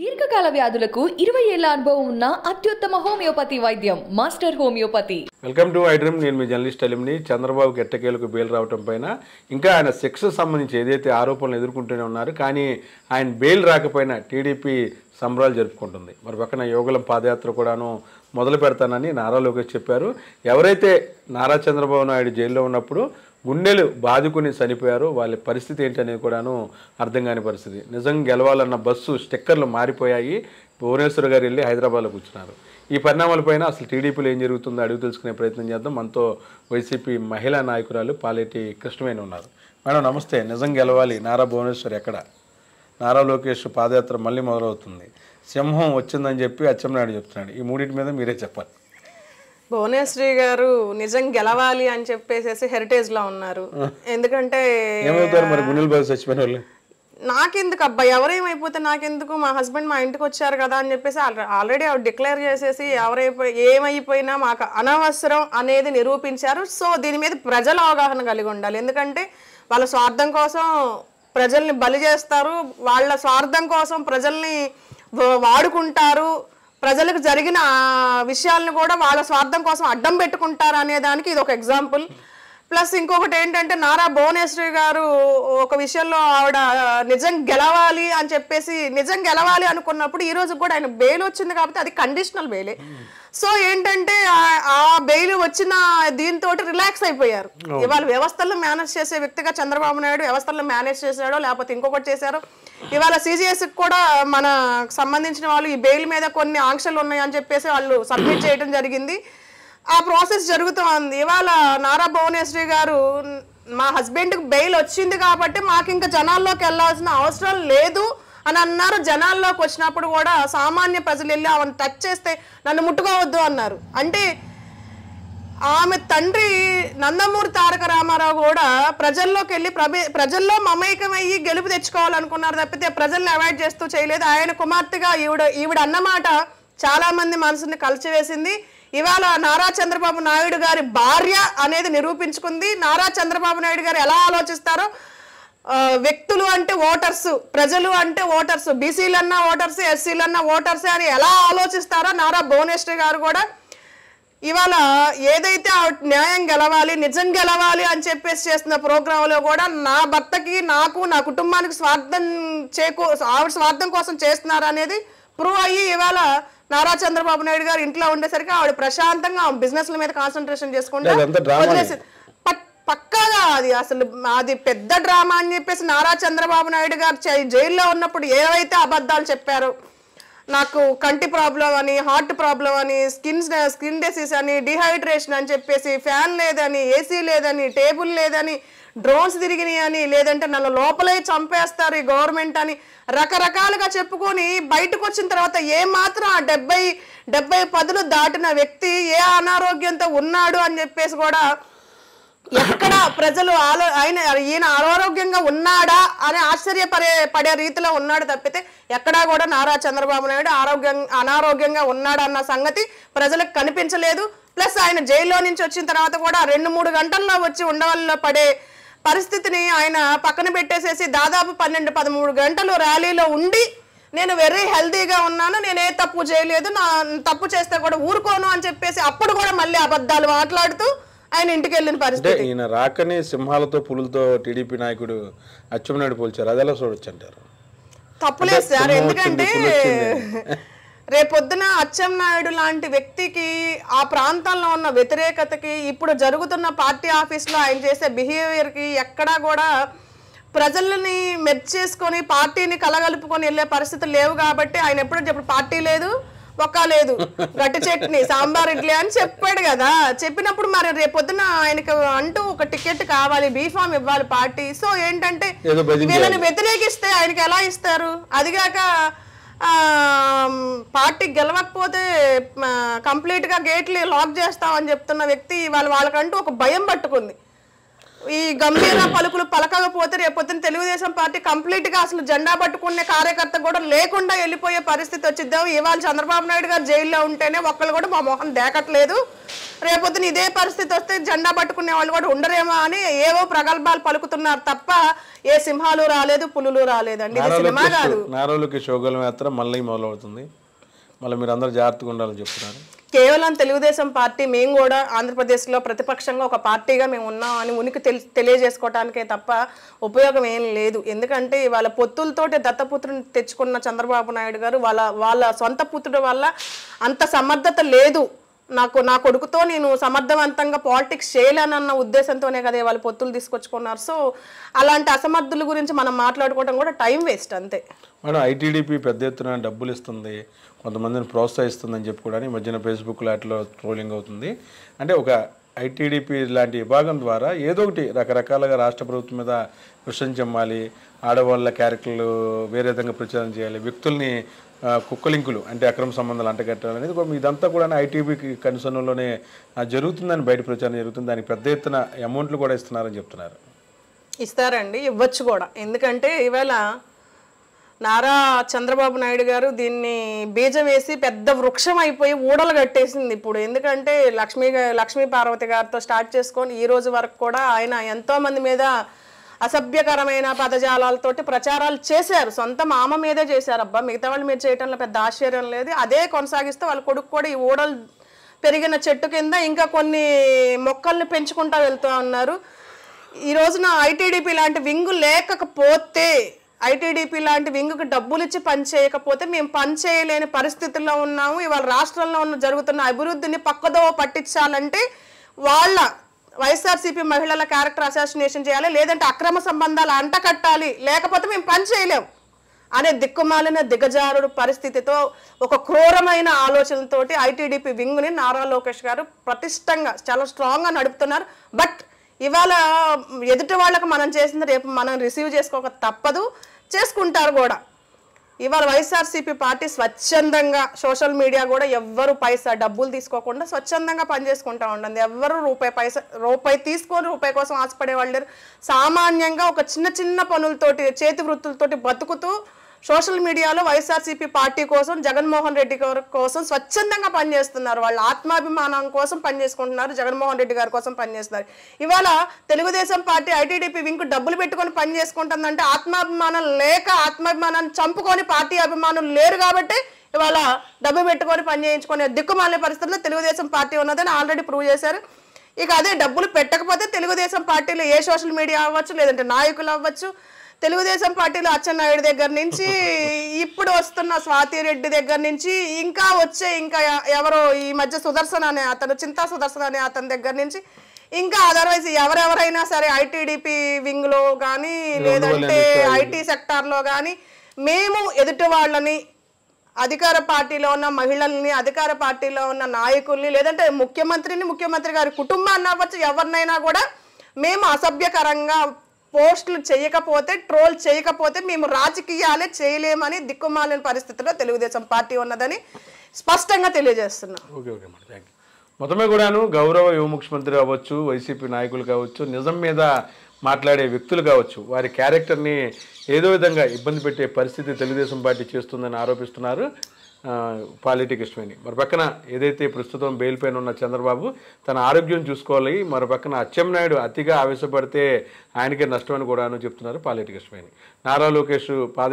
దీర్ఘకాల వ్యాధులకు ఇరవై ఏళ్ల అనుభవం ఉన్న అత్యుత్తమ హోమియోపతి వైద్యం master homeopathy welcome to iDream నేను మీ జర్నలిస్ట్ అలిమిని చంద్రబాబు ఎట్టకేలకు బెయిల్ రావటం పైన ఇంకా ఆయన సెక్స్ సంబంధించి ఏదైతే ఆరోపణలు ఎదుర్కొంటూనే ఉన్నారు కానీ ఆయన బెయిల్ రాకపోయినా టీడీపీ సంబరాలు జరుపుకుంటుంది మరి పక్కన యోగులం పాదయాత్ర కూడాను మొదలు పెడతానని నారా లోకేష్ చెప్పారు ఎవరైతే నారా చంద్రబాబు నాయుడు జైల్లో ఉన్నప్పుడు గుండెలు బాదుకుని చనిపోయారు వాళ్ళ పరిస్థితి ఏంటనేది కూడాను అర్థం కాని పరిస్థితి నిజంగా గెలవాలన్న బస్సు స్టిక్కర్లు మారిపోయాయి భువనేశ్వర్ గారు వెళ్ళి హైదరాబాద్లో కూర్చున్నారు ఈ పరిణామాలపైన అసలు టీడీపీలో ఏం జరుగుతుందో అడుగు తెలుసుకునే ప్రయత్నం చేద్దాం మనతో వైసీపీ మహిళా నాయకురాలు పాలేటి కృష్ణమేని ఉన్నారు మేడం నమస్తే నిజం గెలవాలి నారా భువనేశ్వర్ ఎక్కడ నారా లోకేష్ పాదయాత్ర మళ్ళీ మొదలవుతుంది సింహం వచ్చిందని చెప్పి అచ్చెన్నాయుడు చెప్తున్నాడు ఈ మూడింటి మీద మీరే చెప్పాలి భువనేశ్వరి గారు నిజం గెలవాలి అని చెప్పేసి హెరిటేజ్ లో ఉన్నారు ఎందుకంటే నాకెందుకు అబ్బాయి ఎవరేమైపోతే నాకెందుకు మా హస్బెండ్ మా ఇంటికి వచ్చారు కదా అని చెప్పేసి ఆల్రెడీ ఆవిడ డిక్లేర్ చేసేసి ఎవరైపోయి ఏమైపోయినా మాకు అనవసరం అనేది నిరూపించారు సో దీని మీద ప్రజల అవగాహన కలిగి ఉండాలి ఎందుకంటే వాళ్ళ స్వార్థం కోసం ప్రజల్ని బలి చేస్తారు వాళ్ళ స్వార్థం కోసం ప్రజల్ని వాడుకుంటారు ప్రజలకు జరిగిన విషయాలను కూడా వాళ్ళ స్వార్థం కోసం అడ్డం పెట్టుకుంటారు అనే దానికి ఇది ఒక ఎగ్జాంపుల్ ప్లస్ ఇంకొకటి ఏంటంటే నారా భువనేశ్వరి గారు ఒక విషయంలో ఆవిడ నిజం గెలవాలి అని చెప్పేసి నిజం గెలవాలి అనుకున్నప్పుడు ఈ రోజు కూడా ఆయన బెయిల్ వచ్చింది కాబట్టి అది కండిషనల్ బెయిలే సో ఏంటంటే ఆ బెయిల్ వచ్చిన దీంతో రిలాక్స్ అయిపోయారు ఇవాళ వ్యవస్థలను మేనేజ్ చేసే వ్యక్తిగా చంద్రబాబు నాయుడు వ్యవస్థలను మేనేజ్ చేశాడో లేకపోతే ఇంకొకటి చేశారో ఇవాళ సిజిఎస్ కూడా మన సంబంధించిన వాళ్ళు ఈ బెయిల్ మీద కొన్ని ఆంక్షలు ఉన్నాయని చెప్పేసి వాళ్ళు సబ్మిట్ చేయడం జరిగింది ఆ ప్రాసెస్ ఉంది ఇవాళ నారా భువనేశ్వరి గారు మా హస్బెండ్కి బెయిల్ వచ్చింది కాబట్టి మాకు ఇంకా జనాల్లోకి వెళ్ళాల్సిన అవసరం లేదు అని అన్నారు జనాల్లోకి వచ్చినప్పుడు కూడా సామాన్య ప్రజలు వెళ్ళి ఆమెను టచ్ చేస్తే నన్ను ముట్టుకోవద్దు అన్నారు అంటే ఆమె తండ్రి నందమూరి తారక రామారావు కూడా ప్రజల్లోకి వెళ్ళి ప్రజల్లో మమైకమయ్యి గెలుపు తెచ్చుకోవాలనుకున్నారు తప్పితే ప్రజల్ని అవాయిడ్ చేస్తూ చేయలేదు ఆయన కుమార్తెగా ఈవిడ ఈవిడ అన్నమాట చాలామంది మనసుని కలిచివేసింది ఇవాళ నారా చంద్రబాబు నాయుడు గారి భార్య అనేది నిరూపించుకుంది నారా చంద్రబాబు నాయుడు గారు ఎలా ఆలోచిస్తారో వ్యక్తులు అంటే ఓటర్స్ ప్రజలు అంటే ఓటర్స్ బీసీలన్నా ఓటర్స్ ఎస్సీలన్నా ఓటర్స్ అని ఎలా ఆలోచిస్తారో నారా భువనేశ్వరి గారు కూడా ఇవాళ ఏదైతే న్యాయం గెలవాలి నిజం గెలవాలి అని చెప్పేసి చేస్తున్న ప్రోగ్రాంలో కూడా నా భర్తకి నాకు నా కుటుంబానికి స్వార్థం చేకూ ఆవిడ స్వార్థం కోసం చేస్తున్నారనేది ప్రూవ్ అయ్యి ఇవాళ నారా చంద్రబాబు నాయుడు గారు ఇంట్లో ఉండేసరికి ఆవిడ ప్రశాంతంగా బిజినెస్ల మీద కాన్సన్ట్రేషన్ చేసుకుంటే పక్కాగా అది అసలు అది పెద్ద డ్రామా అని చెప్పేసి నారా చంద్రబాబు నాయుడు గారు జైల్లో ఉన్నప్పుడు ఏవైతే అబద్ధాలు చెప్పారు నాకు కంటి ప్రాబ్లం అని హార్ట్ ప్రాబ్లం అని స్కిన్ స్కిన్ డిసీజ్ అని డిహైడ్రేషన్ అని చెప్పేసి ఫ్యాన్ లేదని ఏసీ లేదని టేబుల్ లేదని డ్రోన్స్ తిరిగినాయి అని లేదంటే నన్ను లోపలే చంపేస్తారు ఈ గవర్నమెంట్ అని రకరకాలుగా చెప్పుకొని బయటకు వచ్చిన తర్వాత ఏ మాత్రం ఆ డెబ్బై డెబ్బై పదులు దాటిన వ్యక్తి ఏ అనారోగ్యంతో ఉన్నాడు అని చెప్పేసి కూడా ఎక్కడ ప్రజలు ఆలో ఆయన ఈయన అనారోగ్యంగా ఉన్నాడా అని ఆశ్చర్యపడే పడే రీతిలో ఉన్నాడు తప్పితే ఎక్కడా కూడా నారా చంద్రబాబు నాయుడు ఆరోగ్యం అనారోగ్యంగా ఉన్నాడన్న సంగతి ప్రజలకు కనిపించలేదు ప్లస్ ఆయన జైల్లో నుంచి వచ్చిన తర్వాత కూడా రెండు మూడు గంటల్లో వచ్చి ఉండవల్లో పడే పరిస్థితిని ఆయన పక్కన పెట్టేసేసి దాదాపు పన్నెండు పదమూడు గంటలు ర్యాలీలో ఉండి నేను వెరీ హెల్దీగా ఉన్నాను నేను తప్పు చేయలేదు నా తప్పు చేస్తే కూడా ఊరుకోను అని చెప్పేసి అప్పుడు కూడా మళ్ళీ అబద్ధాలు మాట్లాడుతూ ఆయన ఇంటికి వెళ్ళిన పరిస్థితి ఈయన రాకని సింహాలతో పులులతో టీడీపీ నాయకుడు అచ్చెంనాయుడు పోల్చారు అదెలా చూడొచ్చు అంటారు తప్పులేదు సార్ ఎందుకంటే రేపొద్దున అచ్చెన్నాయుడు లాంటి వ్యక్తికి ఆ ప్రాంతంలో ఉన్న వ్యతిరేకతకి ఇప్పుడు జరుగుతున్న పార్టీ ఆఫీస్లో ఆయన చేసే బిహేవియర్కి ఎక్కడా కూడా ప్రజల్ని మెచ్చేసుకొని పార్టీని కలగలుపుకొని వెళ్ళే పరిస్థితులు లేవు కాబట్టి ఆయన ఎప్పుడు చెప్పడు పార్టీ లేదు ఒక్క లేదు గట్టి చట్నీ సాంబార్ ఇడ్లీ అని చెప్పాడు కదా చెప్పినప్పుడు మరి రేపొద్దున ఆయనకు అంటూ ఒక టికెట్ కావాలి బీఫామ్ ఇవ్వాలి పార్టీ సో ఏంటంటే వీళ్ళని వ్యతిరేకిస్తే ఆయనకి ఎలా ఇస్తారు అదిగాక పార్టీ గెలవకపోతే కంప్లీట్గా గేట్లు లాక్ చేస్తామని చెప్తున్న వ్యక్తి వాళ్ళు వాళ్ళకంటూ ఒక భయం పట్టుకుంది ఈ గంభీర పలుకులు పలకకపోతే రేపొద్దున తెలుగుదేశం పార్టీ కంప్లీట్ గా అసలు జెండా పట్టుకునే కార్యకర్త కూడా లేకుండా వెళ్ళిపోయే పరిస్థితి వచ్చిద్దాం ఇవాళ చంద్రబాబు నాయుడు గారు జైల్లో ఉంటేనే ఒక్కరు కూడా మా మొహం దేకట్లేదు రేపొద్దున ఇదే పరిస్థితి వస్తే జెండా పట్టుకునే వాళ్ళు కూడా ఉండరేమో అని ఏవో ప్రగల్భాలు పలుకుతున్నారు తప్ప ఏ సింహాలు రాలేదు పులులు రాలేదండి సినిమా కాదు మళ్ళీ మొదలవుతుంది మళ్ళీ మీరు అందరూ జాగ్రత్తగా ఉండాలని చెప్తున్నారు కేవలం తెలుగుదేశం పార్టీ మేము కూడా ఆంధ్రప్రదేశ్లో ప్రతిపక్షంగా ఒక పార్టీగా మేము ఉన్నాం అని ఉనికి తెలి తెలియజేసుకోవటానికే తప్ప ఉపయోగం ఏం లేదు ఎందుకంటే వాళ్ళ పొత్తులతోటి దత్తపుత్రుని తెచ్చుకున్న చంద్రబాబు నాయుడు గారు వాళ్ళ వాళ్ళ సొంత పుత్రుడు వల్ల అంత సమర్థత లేదు నాకు నా కొడుకుతో నేను సమర్థవంతంగా పాలిటిక్స్ చేయలేనన్న ఉద్దేశంతోనే కదా వాళ్ళు పొత్తులు తీసుకొచ్చుకున్నారు సో అలాంటి అసమర్థుల గురించి మనం మాట్లాడుకోవడం కూడా టైం వేస్ట్ అంతే మేడం ఐటీడీపీ పెద్ద ఎత్తున డబ్బులు ఇస్తుంది కొంతమందిని ప్రోత్సహిస్తుందని చెప్పుకోవడానికి ఈ మధ్యన ఫేస్బుక్ లాట్లో ట్రోలింగ్ అవుతుంది అంటే ఒక ఐటీడీపీ లాంటి విభాగం ద్వారా ఏదో ఒకటి రకరకాలుగా రాష్ట్ర ప్రభుత్వం మీద విషయం చెమ్మాలి ఆడవాళ్ళ క్యారెక్టర్లు వేరే విధంగా ప్రచారం చేయాలి వ్యక్తుల్ని కుక్కలింకులు అంటే అక్రమ సంబంధాలు అంటగట్టాలనేది ఇదంతా కూడా ఐటీబీ కన్సర్న్లోనే జరుగుతుందని బయట ప్రచారం జరుగుతుంది దానికి పెద్ద ఎత్తున అమౌంట్లు కూడా ఇస్తున్నారని చెప్తున్నారు ఇస్తారండి ఇవ్వచ్చు కూడా ఎందుకంటే ఇవాళ నారా చంద్రబాబు నాయుడు గారు దీన్ని బీజం వేసి పెద్ద వృక్షం అయిపోయి ఊడలు కట్టేసింది ఇప్పుడు ఎందుకంటే లక్ష్మీ లక్ష్మీ పార్వతి గారితో స్టార్ట్ చేసుకొని ఈ రోజు వరకు కూడా ఆయన ఎంతోమంది మీద అసభ్యకరమైన పదజాలాలతోటి ప్రచారాలు చేశారు సొంత మామ మీదే చేశారు అబ్బా మిగతా వాళ్ళు మీరు చేయటంలో పెద్ద ఆశ్చర్యం లేదు అదే కొనసాగిస్తే వాళ్ళ కొడుకు కూడా ఈ ఊడలు పెరిగిన చెట్టు కింద ఇంకా కొన్ని మొక్కల్ని పెంచుకుంటా వెళ్తూ ఉన్నారు ఈ రోజున ఐటీడీపీ లాంటి వింగు లేకపోతే ఐటీడీపీ లాంటి వింగ్కి డబ్బులు ఇచ్చి పని చేయకపోతే మేము పని చేయలేని పరిస్థితుల్లో ఉన్నాము ఇవాళ రాష్ట్రంలో ఉన్న జరుగుతున్న అభివృద్ధిని పక్కదోవ పట్టించాలంటే వాళ్ళ వైఎస్ఆర్సీపీ మహిళల క్యారెక్టర్ అసాసినేషన్ చేయాలి లేదంటే అక్రమ సంబంధాలు అంటకట్టాలి లేకపోతే మేము పని చేయలేము అనే దిక్కుమాలిన దిగజారుడు పరిస్థితితో ఒక క్రూరమైన ఆలోచనలతోటి ఐటీడీపీ వింగ్ని నారా లోకేష్ గారు ప్రతిష్టంగా చాలా స్ట్రాంగ్గా నడుపుతున్నారు బట్ ఇవాళ ఎదుటి వాళ్ళకి మనం చేసింది రేపు మనం రిసీవ్ చేసుకోక తప్పదు చేసుకుంటారు కూడా ఇవాళ వైఎస్ఆర్సీపీ పార్టీ స్వచ్ఛందంగా సోషల్ మీడియా కూడా ఎవ్వరు పైసా డబ్బులు తీసుకోకుండా స్వచ్ఛందంగా పనిచేసుకుంటూ ఉండండి ఎవ్వరు రూపాయి పైసా రూపాయి తీసుకొని రూపాయి కోసం ఆశపడే వాళ్ళు సామాన్యంగా ఒక చిన్న చిన్న పనులతోటి చేతి వృత్తులతోటి బతుకుతూ సోషల్ మీడియాలో వైఎస్ఆర్సీపీ పార్టీ కోసం జగన్మోహన్ రెడ్డి గారి కోసం స్వచ్ఛందంగా పనిచేస్తున్నారు వాళ్ళు ఆత్మాభిమానం కోసం పనిచేసుకుంటున్నారు జగన్మోహన్ రెడ్డి గారి కోసం పనిచేస్తున్నారు ఇవాళ తెలుగుదేశం పార్టీ ఐటీడీపీ వింకు డబ్బులు పెట్టుకొని పని చేసుకుంటుందంటే ఆత్మాభిమానం లేక ఆత్మాభిమానాన్ని చంపుకొని పార్టీ అభిమానులు లేరు కాబట్టి ఇవాళ డబ్బు పెట్టుకొని పనిచేయించుకునే చేయించుకునే దిక్కుమాలిన పరిస్థితుల్లో తెలుగుదేశం పార్టీ ఉన్నదని ఆల్రెడీ ప్రూవ్ చేశారు ఇక అదే డబ్బులు పెట్టకపోతే తెలుగుదేశం పార్టీలో ఏ సోషల్ మీడియా అవ్వచ్చు లేదంటే నాయకులు అవ్వచ్చు తెలుగుదేశం పార్టీలో అచ్చెన్నాయుడు దగ్గర నుంచి ఇప్పుడు వస్తున్న స్వాతిరెడ్డి దగ్గర నుంచి ఇంకా వచ్చే ఇంకా ఎవరో ఈ మధ్య సుదర్శన్ అనే అతను చింతా సుదర్శన్ అనే అతని దగ్గర నుంచి ఇంకా అదర్వైజ్ ఎవరెవరైనా సరే ఐటీడీపీ వింగ్లో కానీ లేదంటే ఐటీ సెక్టార్లో కానీ మేము ఎదుటి వాళ్ళని అధికార పార్టీలో ఉన్న మహిళల్ని అధికార పార్టీలో ఉన్న నాయకుల్ని లేదంటే ముఖ్యమంత్రిని ముఖ్యమంత్రి గారి కుటుంబాన్ని అవ్వచ్చు ఎవరినైనా కూడా మేము అసభ్యకరంగా పోస్టులు చేయకపోతే ట్రోల్ చేయకపోతే మేము రాజకీయాలే చేయలేమని దిక్కుమాలిన పరిస్థితిలో తెలుగుదేశం పార్టీ ఉన్నదని స్పష్టంగా తెలియజేస్తున్నాం okay okay madam thank you మొత్తమే కూడాను గౌరవ యువ ముఖ్యమంత్రి కావచ్చు వైసీపీ నాయకులు కావచ్చు నిజం మీద మాట్లాడే వ్యక్తులు కావచ్చు వారి క్యారెక్టర్ని ఏదో విధంగా ఇబ్బంది పెట్టే పరిస్థితి తెలుగుదేశం పార్టీ చేస్తుందని ఆరోపిస్తున్నారు పాలిటిక్ ఇష్టమైనవి మరి పక్కన ఏదైతే ప్రస్తుతం బెయిల్ పైన ఉన్న చంద్రబాబు తన ఆరోగ్యం చూసుకోవాలి మరి పక్కన అచ్చెన్నాయుడు అతిగా ఆవేశపడితే ఆయనకే నష్టమని కూడా చెప్తున్నారు పాలిటిక్ ఇష్టమైనవి నారా లోకేష్ పాదే